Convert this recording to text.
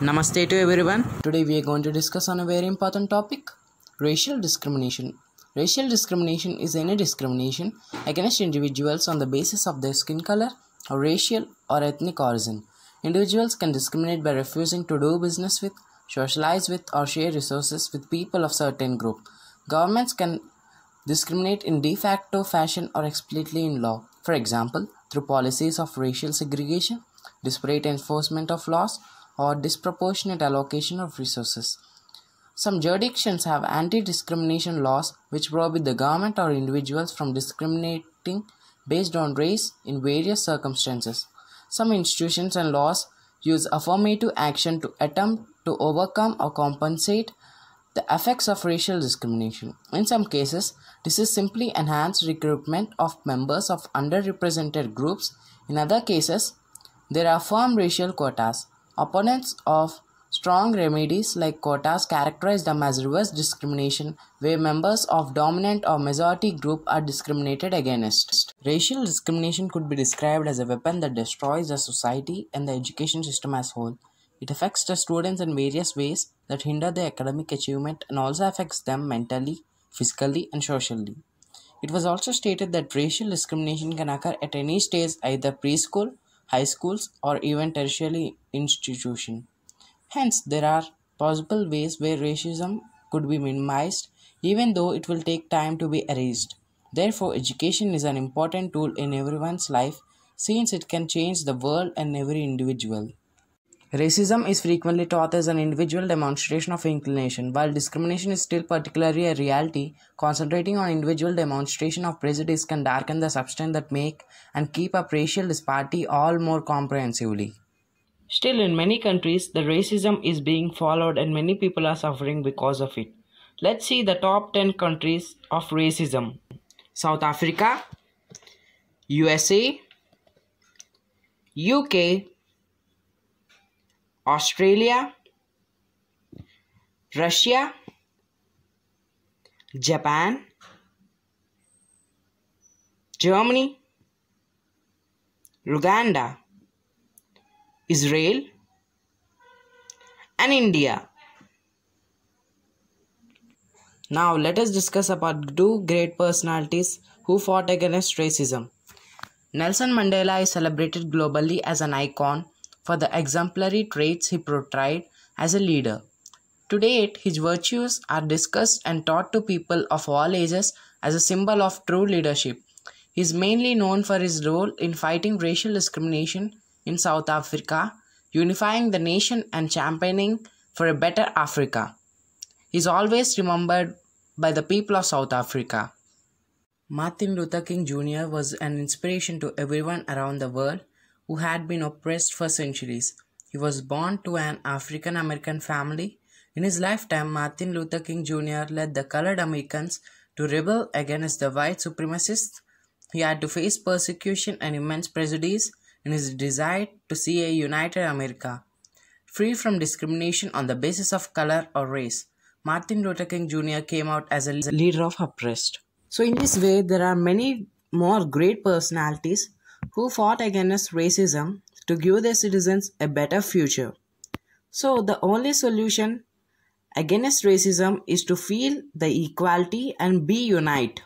Namaste to everyone. Today we are going to discuss on a very important topic, racial discrimination. Racial discrimination is any discrimination against individuals on the basis of their skin color or racial or ethnic origin. Individuals can discriminate by refusing to do business with, socialize with or share resources with people of certain group. Governments can discriminate in de facto fashion or explicitly in law. For example, through policies of racial segregation, disparate enforcement of laws, or disproportionate allocation of resources. Some jurisdictions have anti discrimination laws which prohibit the government or individuals from discriminating based on race in various circumstances. Some institutions and laws use affirmative action to attempt to overcome or compensate the effects of racial discrimination. In some cases, this is simply enhanced recruitment of members of underrepresented groups. In other cases, there are firm racial quotas. Opponents of strong remedies like quotas characterize them as reverse discrimination, where members of dominant or majority group are discriminated against. Racial discrimination could be described as a weapon that destroys the society and the education system as whole. It affects the students in various ways that hinder their academic achievement and also affects them mentally, physically, and socially. It was also stated that racial discrimination can occur at any stage, either preschool, high schools, or even tertiary institution. Hence, there are possible ways where racism could be minimized, even though it will take time to be erased. Therefore, education is an important tool in everyone's life since it can change the world and every individual. Racism is frequently taught as an individual demonstration of inclination, while discrimination is still particularly a reality. Concentrating on individual demonstration of prejudice can darken the substance that make and keep up racial disparity all more comprehensively. Still, in many countries, the racism is being followed and many people are suffering because of it. Let's see the top 10 countries of racism South Africa, USA, UK, Australia, Russia, Japan, Germany, Uganda, Israel, and India. Now let us discuss about two great personalities who fought against racism. Nelson Mandela is celebrated globally as an icon for the exemplary traits he portrayed as a leader. To date, his virtues are discussed and taught to people of all ages as a symbol of true leadership. He is mainly known for his role in fighting racial discrimination in South Africa, unifying the nation, and championing for a better Africa. He is always remembered by the people of South Africa. Martin Luther King Jr. was an inspiration to everyone around the world who had been oppressed for centuries. He was born to an African American family. In his lifetime, Martin Luther King Jr. led the colored Americans to rebel against the white supremacists. He had to face persecution and immense prejudice in his desire to see a united America, free from discrimination on the basis of color or race. Martin Luther King Jr. came out as a leader of oppressed. So, in this way, there are many more great personalities who fought against racism to give their citizens a better future. So, the only solution against racism is to feel the equality and be united.